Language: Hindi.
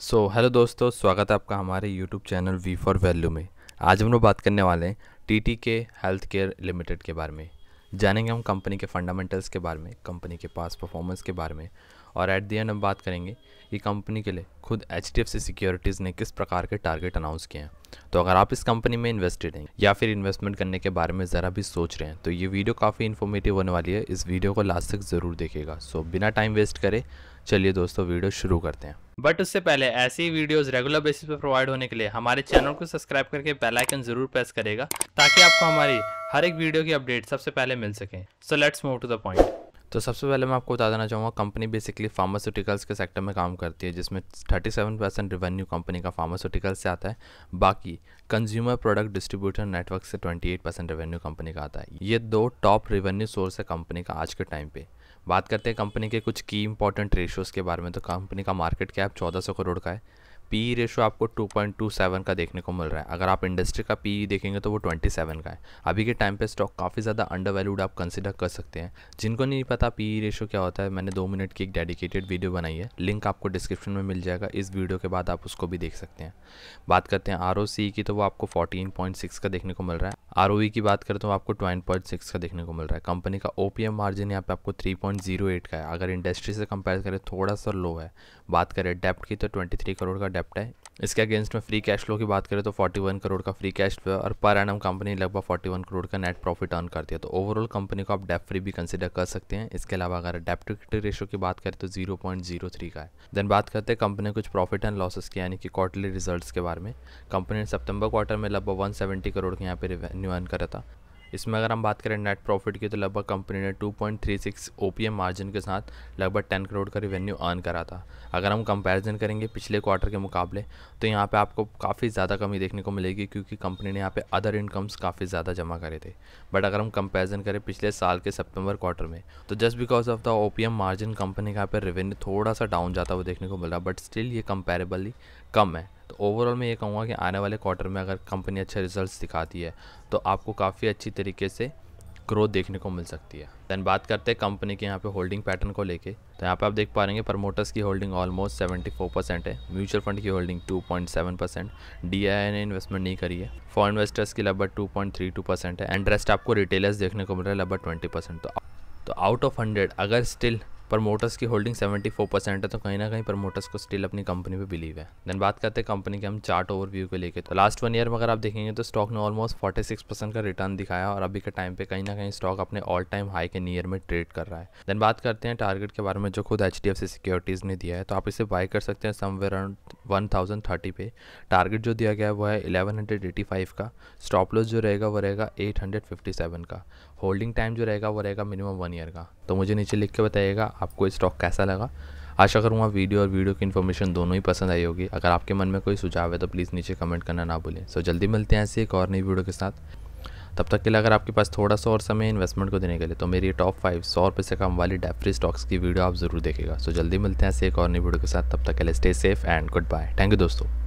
सो so, हेलो दोस्तों स्वागत है आपका हमारे YouTube channel V for value में आज हम लोग बात करने वाले हैं T T K health care limited के बारे में जानेंगे हम कंपनी के फंडामेंटल्स के बारे में कंपनी के पास परफॉर्मेंस के बारे में और एट दी एंड हम बात करेंगे कि कंपनी के लिए खुद H D F C securities ने किस प्रकार के टारगेट अनाउंस किए हैं तो अगर आप इस कंपनी में इन्वेस्टेड हैं या फिर इन्वेस्टमेंट करने के बारे में ज़रा भी सोच रहे हैं तो ये वीडियो काफ़ी इन्फॉर्मेटिव होने वाली है इस वीडियो को लास्ट तक ज़रूर देखेगा सो बिना टाइम वेस्ट करे चलिए दोस्तों वीडियो शुरू करते हैं बट उससे पहले ऐसी वीडियोस रेगुलर बेसिस पर प्रोवाइड होने के लिए हमारे चैनल को सब्सक्राइब करके बेल आइकन जरूर प्रेस करेगा ताकि आपको हमारी हर एक वीडियो की अपडेट सबसे पहले मिल सके so let's move to the point तो सबसे पहले मैं आपको बता देना चाहूँगा कंपनी बेसिकली फार्मास्यूटिकल्स के सेक्टर में काम करती है जिसमें 37 परसेंट रेवेन्यू कंपनी का फार्मास्यूटिकल्स से आता है बाकी कंज्यूमर प्रोडक्ट डिस्ट्रीब्यूटर नेटवर्क से 28 परसेंट रेवेन्यू कंपनी का आता है ये दो टॉप रेवेन्यू सोर्स है कंपनी का आज के टाइम पे बात करते हैं कंपनी के कुछ की इंपॉर्टेंट रेशियोज़ के बारे में तो कंपनी का मार्केट कैप सौ करोड़ का है पी रेशो आपको 2.27 का देखने को मिल रहा है अगर आप इंडस्ट्री का पी देखेंगे तो वो 27 का है अभी के टाइम पे स्टॉक काफ़ी ज़्यादा अंडर वैल्यूड आप कंसिडर कर सकते हैं जिनको नहीं पता पी रेशो क्या होता है मैंने दो मिनट की एक डेडिकेटेड वीडियो बनाई है लिंक आपको डिस्क्रिप्शन में मिल जाएगा इस वीडियो के बाद आप उसको भी देख सकते हैं बात करते हैं आर की तो वो आपको फोर्टीन का देखने को मिल रहा है आर e की बात करें तो आपको ट्वेंट का देखने को मिल रहा है कंपनी का ओ मार्जिन यहाँ पे आपको थ्री का है अगर इंडस्ट्री से कंपेयर करें थोड़ा सा लो है बात करें डेप्ट की तो ट्वेंटी करोड़ का डेप्ट है इसके अगेंस्ट में फ्री कैश फ्लो की बात करें तो 41 करोड़ का फ्री कैश फ्लो और पर एनम कंपनी लगभग 41 करोड़ का नेट प्रॉफिट अर्न करती है तो ओवरऑल कंपनी को आप डेप फ्री भी कंसिडर कर सकते हैं इसके अलावा अगर डेप्ट टू इक्विटी रेशियो की बात करें तो 0.03 का है देन बात करते हैं कंपनी कुछ प्रॉफिट एंड लॉसेस के यानी कि क्वार्टरली रिजल्ट के बारे में कंपनी ने सेप्टेम्बर क्वार्टर में लगभग वन करोड़ के यहाँ पे रिवेन्यू अर्न करा था इसमें अगर हम बात करें नेट प्रॉफिट की तो लगभग कंपनी ने 2.36 ओपीएम मार्जिन के साथ लगभग 10 करोड़ का रिवेन्यू अर्न करा था अगर हम कंपैरिजन करेंगे पिछले क्वार्टर के मुकाबले तो यहाँ पे आपको काफ़ी ज़्यादा कमी देखने को मिलेगी क्योंकि कंपनी ने यहाँ पे अदर इनकम्स काफ़ी ज़्यादा जमा करे थे बट अगर हम कंपेरिजन करें पिछले साल के सेप्टेम्बर क्वार्टर में तो just because of the O margin company का यहाँ पर रेवेन्यू थोड़ा सा डाउन जाता हुआ देखने को मिला बट स्टिल ये कंपेरेबली कम है तो ओवरऑल मैं ये कहूँगा कि आने वाले क्वार्टर में अगर कंपनी अच्छे रिजल्ट दिखाती है तो आपको काफ़ी अच्छी तरीके से ग्रोथ देखने को मिल सकती है दैन बात करते हैं कंपनी के यहाँ पे होल्डिंग पैटर्न को लेके तो यहाँ पे आप देख पा रहे हैं प्रमोटर्स की होल्डिंग ऑलमोस्ट 74 परसेंट है म्यूचुअल फंड की होल्डिंग 2.7 परसेंट डी ने इन्वेस्टमेंट नहीं करी है फॉर इन्वेस्टर्स की लगभग 2.32 परसेंट है एंड रेस्ट आपको रिटेलर्स देखने को मिल रहा है लगभग ट्वेंटी परसेंट तो आउट ऑफ हंड्रेड अगर स्टिल प्रमोटर्स की होल्डिंग 74 परसेंट है तो कहीं ना कहीं प्रमोटर्स को स्टिल अपनी कंपनी पे बिलीव है देन बात करते हैं कंपनी के हम चार्ट ओवरव्यू को लेके तो लास्ट वन ईयर में अगर आप देखेंगे तो स्टॉक ने ऑलमोस्ट 46 परसेंट का रिटर्न दिखाया और अभी के टाइम पे कहीं ना कहीं स्टॉक अपने ऑल टाइम हाई के नियर में ट्रेड कर रहा है देन बात करते हैं टारगेट के बारे में जो खुद एच सिक्योरिटीज़ ने दिया है तो आप इसे बाई कर सकते हैं somewhere around one thousand thirty पे टारगेट जो दिया गया है वो है इलेवन हंड्रेड एटी फाइव का स्टॉप लॉस जो रहेगा वो रहेगा एट हंड्रेड फिफ्टी सेवन का होल्डिंग टाइम जो रहेगा वो रहेगा मिनिमम वन ईयर का तो मुझे नीचे लिख के बताइएगा आपको स्टॉक कैसा लगा आशा करूँगा वीडियो और वीडियो की इन्फॉर्मेशन दोनों ही पसंद आई होगी अगर आपके मन में कोई सुझाव है तो प्लीज़ नीचे कमेंट करना ना भूलें सो जल्दी मिलते हैं ऐसी एक और नई वीडियो के साथ तब तक के लिए अगर आपके पास थोड़ा सा और समय इन्वेस्टमेंट को देने के लिए तो मेरी टॉप फाइव सौ रुपये से कम वाली डेफ्री स्टॉक्स की वीडियो आप जरूर देखेगा सो जल्दी मिलते हैं ऐसे एक और नई वीडियो के साथ तब तक के लिए stay safe and goodbye thank you दोस्तों